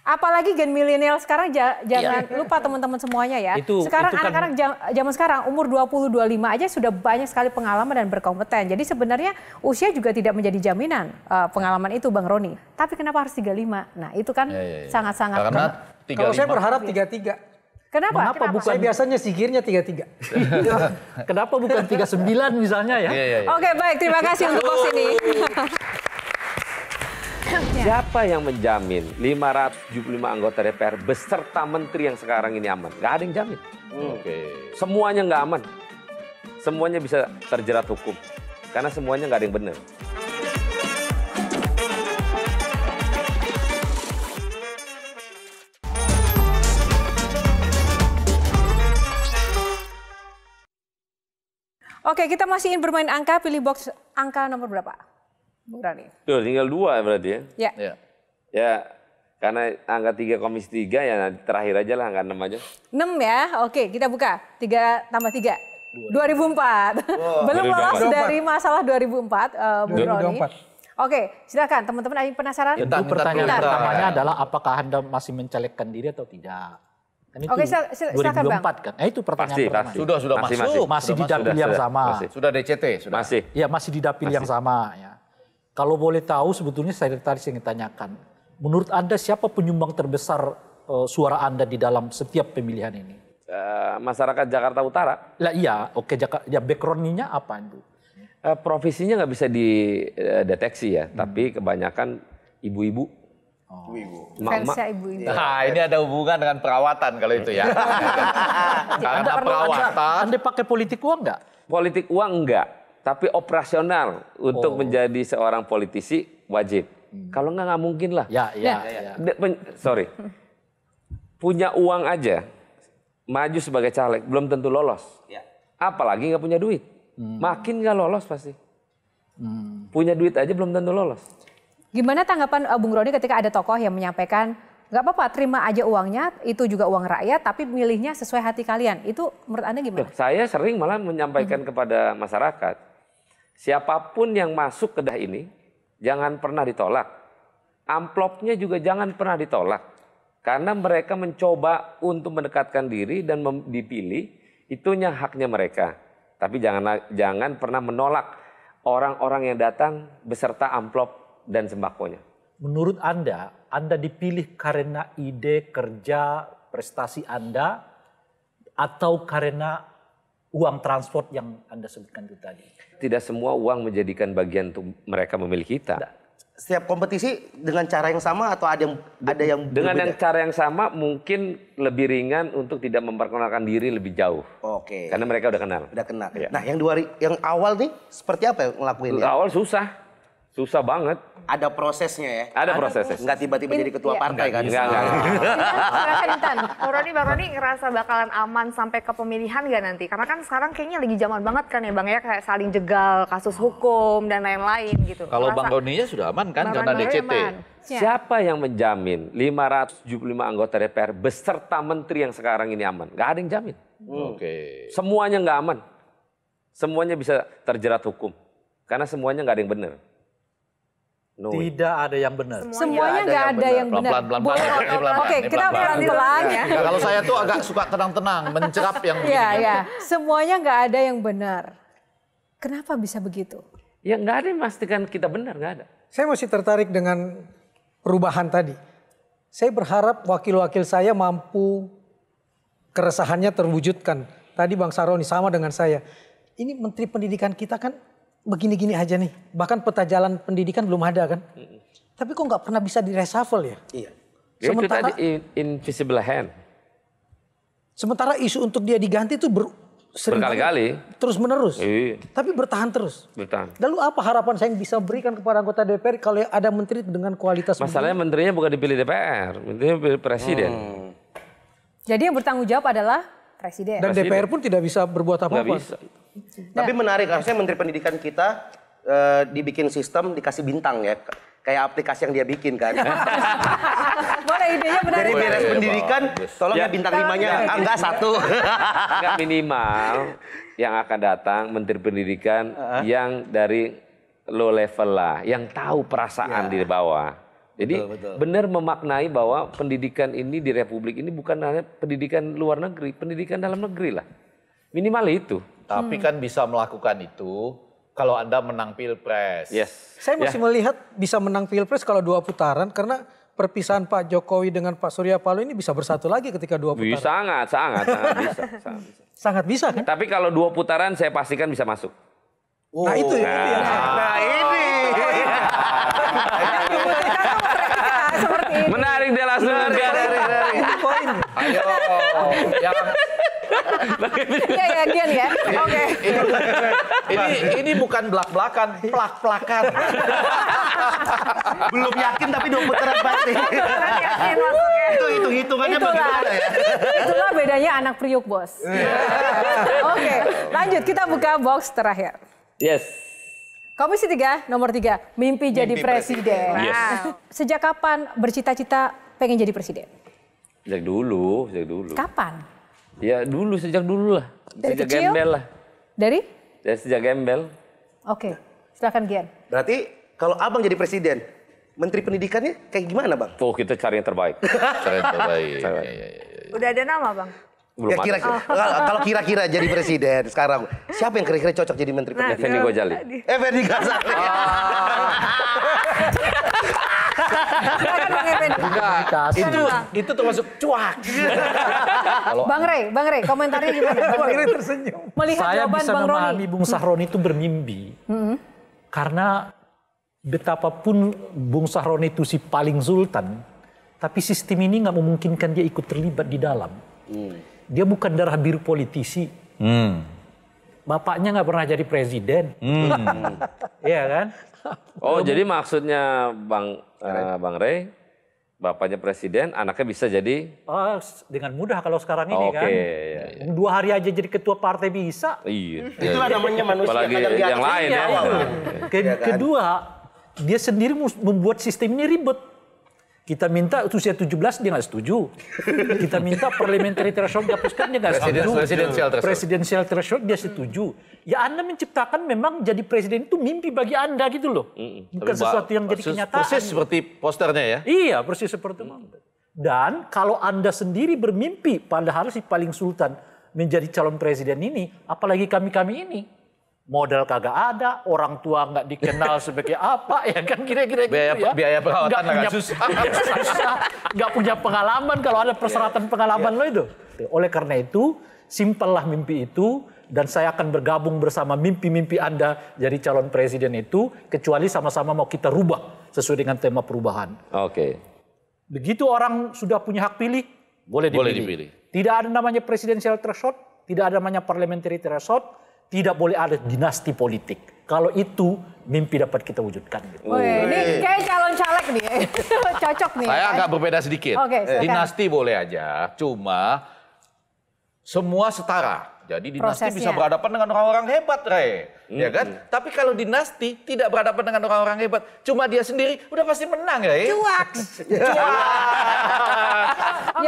Apalagi gen milenial sekarang iya. jangan ya. lupa teman-teman semuanya ya. Itu, sekarang kan- anak-anak kan... zaman sekarang umur 20 25 aja sudah banyak sekali pengalaman dan berkompeten. Jadi sebenarnya usia juga tidak menjadi jaminan uh, pengalaman itu Bang Roni. Tapi kenapa harus 35? Nah, itu kan iya, iya, sangat-sangat ya, ya, ya. Karena Kalau saya berharap 33 Kenapa? Mengapa Kenapa? bukan? Saya biasanya sikirnya 33. Kenapa bukan 39 misalnya ya? Iya, iya, iya. Oke, okay, baik. Terima kasih untuk bos ini. Siapa yang menjamin 575 anggota DPR beserta menteri yang sekarang ini aman? Gak ada yang jamin. Hmm. Oke. Okay. Semuanya nggak aman. Semuanya bisa terjerat hukum. Karena semuanya nggak ada yang benar. Oke, kita masih ingin bermain angka, pilih box angka nomor berapa? Berani. Tuh, tinggal dua ya berarti ya? Ya. Ya, ya karena angka tiga komis tiga ya terakhir aja lah angka enam aja. Enam ya, oke kita buka. Tiga tambah tiga. 2004. Oh, Belum lolos dari masalah 2004, uh, Bung Roni. Oke, silakan teman-teman ada penasaran? Ya, pertanyaan pertamanya adalah apakah Anda masih mencalekkan diri atau tidak. Kan itu Oke, sil sil 2004 bang. kan. Eh, itu pertanyaan pasti, pertama. Pasti. Sudah sudah masih, masuk. Masih, masih di dapil sudah, yang sudah, sama. Masih. Sudah DCT sudah. Masih. Ya, masih di dapil masih. yang sama ya. Kalau boleh tahu sebetulnya saya tadi ingin tanyakan. Menurut Anda siapa penyumbang terbesar uh, suara Anda di dalam setiap pemilihan ini? Uh, masyarakat Jakarta Utara. Lah iya, oke Jakarta ya background-nya apa itu? Uh, eh, provisinya nggak bisa dideteksi ya, hmm. tapi kebanyakan ibu-ibu Oh. Ibu. ibu-ibu. Nah ini ada hubungan dengan perawatan kalau itu ya. Karena anda, perawatan. Anda, anda pakai politik uang nggak? Politik uang enggak. Tapi operasional untuk oh. menjadi seorang politisi wajib. Hmm. Kalau nggak nggak mungkin lah. Ya, ya, ya. ya, ya. Sorry. Punya uang aja, maju sebagai caleg, belum tentu lolos. Ya. Apalagi nggak punya duit. Hmm. Makin nggak lolos pasti. Hmm. Punya duit aja belum tentu lolos. Gimana tanggapan eh, Bung Roni ketika ada tokoh yang menyampaikan nggak apa-apa terima aja uangnya itu juga uang rakyat tapi milihnya sesuai hati kalian itu menurut anda gimana? Saya sering malah menyampaikan hmm. kepada masyarakat siapapun yang masuk ke dah ini jangan pernah ditolak amplopnya juga jangan pernah ditolak karena mereka mencoba untuk mendekatkan diri dan dipilih itunya haknya mereka tapi jangan jangan pernah menolak orang-orang yang datang beserta amplop dan sembakonya. Menurut Anda, Anda dipilih karena ide kerja prestasi Anda atau karena uang transport yang Anda sebutkan itu tadi? Tidak semua uang menjadikan bagian untuk mereka memilih kita. Tidak. Setiap kompetisi dengan cara yang sama atau ada yang ada yang dengan yang cara yang sama mungkin lebih ringan untuk tidak memperkenalkan diri lebih jauh. Oke. Karena mereka udah kenal. Udah kenal. Ya. Nah, yang dua yang awal nih seperti apa yang ngelakuin? Ya? Awal susah Susah banget. Ada prosesnya ya? Ada prosesnya. Enggak tiba-tiba jadi ketua iya. partai kan? Enggak, enggak. Intan. Bang Roni, Bang Roni ngerasa bakalan aman sampai ke pemilihan gak nanti? Karena kan sekarang kayaknya lagi zaman banget kan ya Bang ya? Kayak saling jegal, kasus hukum, dan lain-lain gitu. Kalau Bang Roninya sudah aman kan karena DCT? Aman. Ya. Siapa yang menjamin 575 anggota DPR beserta menteri yang sekarang ini aman? Gak ada yang jamin. Hmm. Oke. Okay. Semuanya nggak aman. Semuanya bisa terjerat hukum. Karena semuanya nggak ada yang benar. No Tidak ada yang benar. Semuanya nggak ada, yang benar. Pelan-pelan, pelan Oke, kita pelan-pelan ya. Nah, kalau saya tuh agak suka tenang-tenang, mencerap yang benar. Iya, iya. Semuanya nggak ada yang benar. Kenapa bisa begitu? Ya nggak ada yang memastikan kita benar, nggak ada. Saya masih tertarik dengan perubahan tadi. Saya berharap wakil-wakil saya mampu keresahannya terwujudkan. Tadi Bang Saroni sama dengan saya. Ini Menteri Pendidikan kita kan begini-gini aja nih. Bahkan peta jalan pendidikan belum ada kan. Mm -mm. Tapi kok nggak pernah bisa di ya? Iya. Ya Sementara itu in, invisible hand. Sementara isu untuk dia diganti itu ber, berkali-kali terus menerus. Iya. Tapi bertahan terus. Bertahan. Lalu apa harapan saya yang bisa berikan kepada anggota DPR kalau ada menteri dengan kualitas? Masalahnya menteri. menterinya bukan dipilih DPR, menterinya dipilih presiden. Hmm. Jadi yang bertanggung jawab adalah presiden. Dan presiden. DPR pun tidak bisa berbuat apa-apa. Nah. Tapi menarik, harusnya Menteri Pendidikan kita uh, dibikin sistem dikasih bintang ya kayak aplikasi yang dia bikin kan. Boleh idenya benar. Jadi beres pendidikan, tolong ya, ya bintang limanya, ah, enggak satu. enggak minimal yang akan datang Menteri Pendidikan uh -huh. yang dari low level lah, yang tahu perasaan ya. di bawah. Jadi benar memaknai bahwa pendidikan ini di Republik ini bukan hanya pendidikan luar negeri, pendidikan dalam negeri lah. Minimal itu. Tapi hmm. kan bisa melakukan itu kalau Anda menang Pilpres. Yes. Saya masih yeah. melihat bisa menang Pilpres kalau dua putaran karena perpisahan Pak Jokowi dengan Pak Surya Paloh ini bisa bersatu lagi ketika dua putaran. Bisa, sangat, sangat, sangat bisa, sangat bisa. Sangat bisa kan? Tapi kalau dua putaran saya pastikan bisa masuk. Nah, oh. Nah itu, nah, ya. Nah, nah ini. Menarik dia langsung. Menarik, menarik, Ayo, yang Iya, iya ya, Gian ya. Oke. Ini ini bukan belak-belakan, plak-plakan. Belum yakin tapi dua putaran pasti. yakin maksudnya. Itu hitung-hitungannya bagaimana ya? Itulah bedanya anak priuk, Bos. Iya. Oke, lanjut kita buka box terakhir. Yes. Komisi tiga, nomor tiga, mimpi, mimpi jadi presiden. presiden. Yes. Nah, sejak kapan bercita-cita pengen jadi presiden? Sejak dulu, sejak dulu. Kapan? Ya dulu sejak dulu lah. Dari sejak kecil? gembel lah. Dari? Dari sejak gembel. Oke, okay. silakan Gian. Berarti kalau abang jadi presiden, menteri pendidikannya kayak gimana bang? Tuh kita cari yang terbaik. cari yang terbaik. Cari. Ya, ya, Udah ada nama bang? Belum ya, kira, -kira. Oh. Kalau kira-kira jadi presiden sekarang, siapa yang kira-kira cocok jadi menteri nah, pendidikan? Effendi Gojali. Effendi Gojali. Ah. Enggak, kan itu itu termasuk cuak. Bang Rey, Bang Rey, komentarnya gimana? Bang Rey tersenyum. Melihat Saya jawaban bisa Bang memahami Bung hmm. Sahroni itu bermimpi. Hmm. Karena betapapun Bung Sahroni itu si paling sultan, tapi sistem ini nggak memungkinkan dia ikut terlibat di dalam. Mm. Dia bukan darah biru politisi. Mm. Bapaknya nggak pernah jadi presiden. Hmm. Iya kan? oh, jadi maksudnya Bang uh, Bang Rey, bapaknya presiden, anaknya bisa jadi Oh, dengan mudah kalau sekarang ini kan. Iya, iya. Dua hari aja jadi ketua partai bisa. Iya. Itulah iya. namanya manusia. Apalagi yang lain ya. Kan? Kedua, dia sendiri membuat sistem ini ribet. Kita minta usia 17 dia nggak setuju. Kita minta parliamentary threshold dihapuskan dia nggak setuju. Presidensial threshold. dia setuju. Ya Anda menciptakan memang jadi presiden itu mimpi bagi Anda gitu loh. Bukan sesuatu yang jadi kenyataan. Persis seperti posternya ya? Iya persis seperti itu. Dan kalau Anda sendiri bermimpi padahal si paling sultan menjadi calon presiden ini, apalagi kami-kami ini, modal kagak ada, orang tua nggak dikenal sebagai apa, ya kan kira-kira gitu ya. Biaya perawatan nggak punya, susah. susah. Nggak punya pengalaman kalau ada perseratan pengalaman yeah. lo itu. Oleh karena itu, lah mimpi itu, dan saya akan bergabung bersama mimpi-mimpi Anda jadi calon presiden itu, kecuali sama-sama mau kita rubah sesuai dengan tema perubahan. Oke. Okay. Begitu orang sudah punya hak pilih, boleh dipilih. boleh dipilih. Tidak ada namanya presidensial threshold, tidak ada namanya parliamentary threshold, tidak boleh ada dinasti politik. Kalau itu mimpi dapat kita wujudkan. Gitu. ini kayak calon caleg nih, cocok nih. Saya agak berbeda sedikit. Okay, Dinasti boleh aja, cuma semua setara. Jadi dinasti Prosesnya. bisa berhadapan dengan orang-orang hebat, Re. Hmm. Ya kan? Tapi kalau dinasti tidak berhadapan dengan orang-orang hebat, cuma dia sendiri udah pasti menang, Re. Cuak. Ya.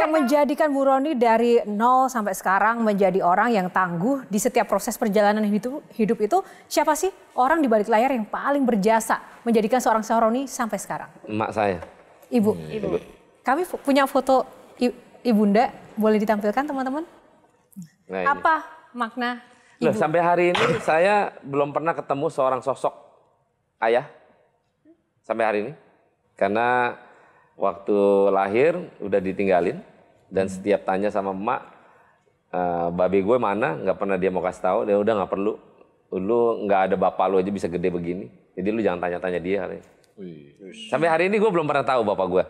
yang menjadikan Bu Roni dari nol sampai sekarang menjadi orang yang tangguh di setiap proses perjalanan hidup, hidup itu, siapa sih orang di balik layar yang paling berjasa menjadikan seorang Sauroni sampai sekarang? Emak saya. Ibu. Hmm. Ibu. Kami punya foto ibunda, boleh ditampilkan teman-teman? Nah, ini. Apa makna ibu? Loh, sampai hari ini saya belum pernah ketemu seorang sosok ayah sampai hari ini karena waktu lahir udah ditinggalin dan hmm. setiap tanya sama emak uh, babi gue mana nggak pernah dia mau kasih tahu dia udah nggak perlu lu nggak ada bapak lu aja bisa gede begini jadi lu jangan tanya-tanya dia hari ini. Sampai hari ini gue belum pernah tahu bapak gue.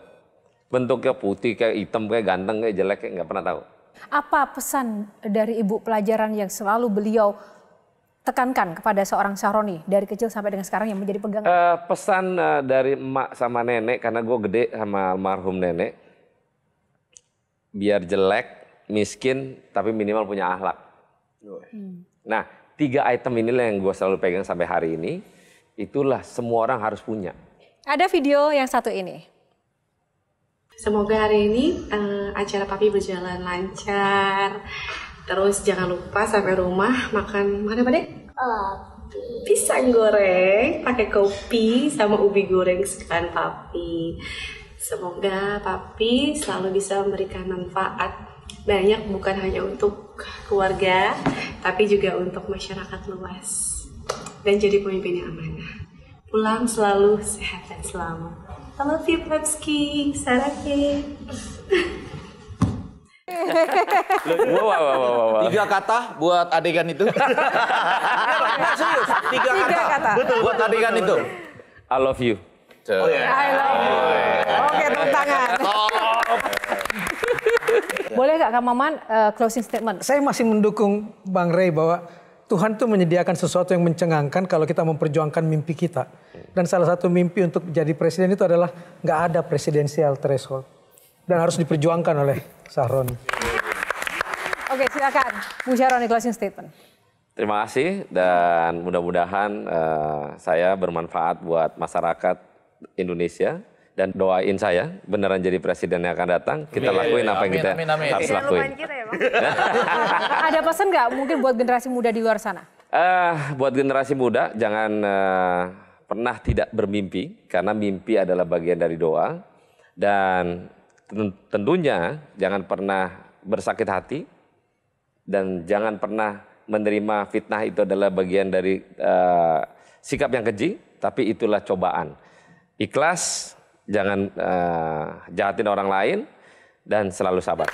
Bentuknya putih kayak hitam kayak ganteng kayak jelek kayak nggak pernah tahu. Apa pesan dari Ibu pelajaran yang selalu beliau tekankan kepada seorang Saroni dari kecil sampai dengan sekarang yang menjadi pegangan? Uh, eh, pesan uh, dari emak sama nenek karena gue gede sama almarhum nenek. Biar jelek, miskin, tapi minimal punya akhlak. Hmm. Nah, tiga item inilah yang gue selalu pegang sampai hari ini. Itulah semua orang harus punya. Ada video yang satu ini. Semoga hari ini uh, acara papi berjalan lancar. Terus jangan lupa sampai rumah makan mana apa Pisang goreng pakai kopi sama ubi goreng sekalian papi. Semoga papi selalu bisa memberikan manfaat banyak bukan hanya untuk keluarga tapi juga untuk masyarakat luas dan jadi pemimpin yang amanah. Pulang selalu sehat dan selamat. I love you, Pepski. Sarah wow, wow, wow, wow, wow. Tiga kata buat adegan itu. serius, tiga, kata, Betul, buat betul, adegan betul, itu. I love you. Oh, yeah. I love you. Oke, okay, tepuk tangan. Boleh nggak Kak Maman uh, closing statement? Saya masih mendukung Bang Ray bahwa Tuhan tuh menyediakan sesuatu yang mencengangkan kalau kita memperjuangkan mimpi kita. Dan salah satu mimpi untuk jadi presiden itu adalah nggak ada presidensial threshold dan harus diperjuangkan oleh Sahron. Oke, silakan Bu Sharon closing statement. Terima kasih dan mudah-mudahan uh, saya bermanfaat buat masyarakat Indonesia dan doain saya beneran jadi presiden yang akan datang kita lakuin apa yang kita amin, amin. harus lakuin. Ya, Ada pesan nggak mungkin buat generasi muda di luar sana? Uh, buat generasi muda jangan uh, pernah tidak bermimpi karena mimpi adalah bagian dari doa dan Tentunya jangan pernah bersakit hati dan jangan pernah menerima fitnah itu adalah bagian dari uh, sikap yang keji, tapi itulah cobaan. Ikhlas, jangan uh, jahatin orang lain dan selalu sabar.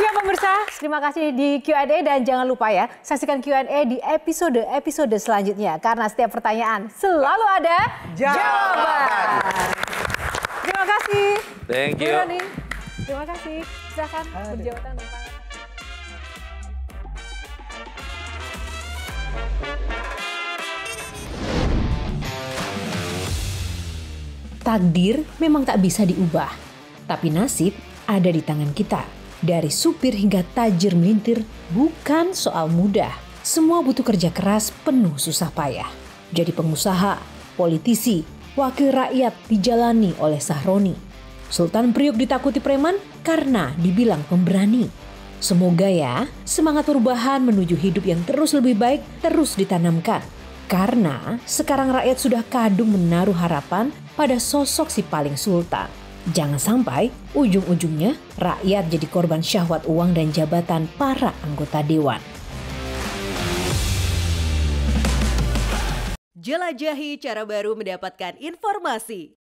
Ya pemirsa, terima kasih di Q&A dan jangan lupa ya, saksikan Q&A di episode-episode selanjutnya. Karena setiap pertanyaan selalu ada jawaban. Terima kasih. Thank you. Rani, terima kasih. Silakan berjauhan dengan Takdir memang tak bisa diubah, tapi nasib ada di tangan kita. Dari supir hingga tajir melintir bukan soal mudah. Semua butuh kerja keras penuh susah payah. Jadi pengusaha, politisi, wakil rakyat dijalani oleh Sahroni Sultan Priuk ditakuti preman karena dibilang pemberani. Semoga ya, semangat perubahan menuju hidup yang terus lebih baik terus ditanamkan. Karena sekarang rakyat sudah kadung menaruh harapan pada sosok si paling sultan. Jangan sampai ujung-ujungnya rakyat jadi korban syahwat uang dan jabatan para anggota dewan. Jelajahi cara baru mendapatkan informasi.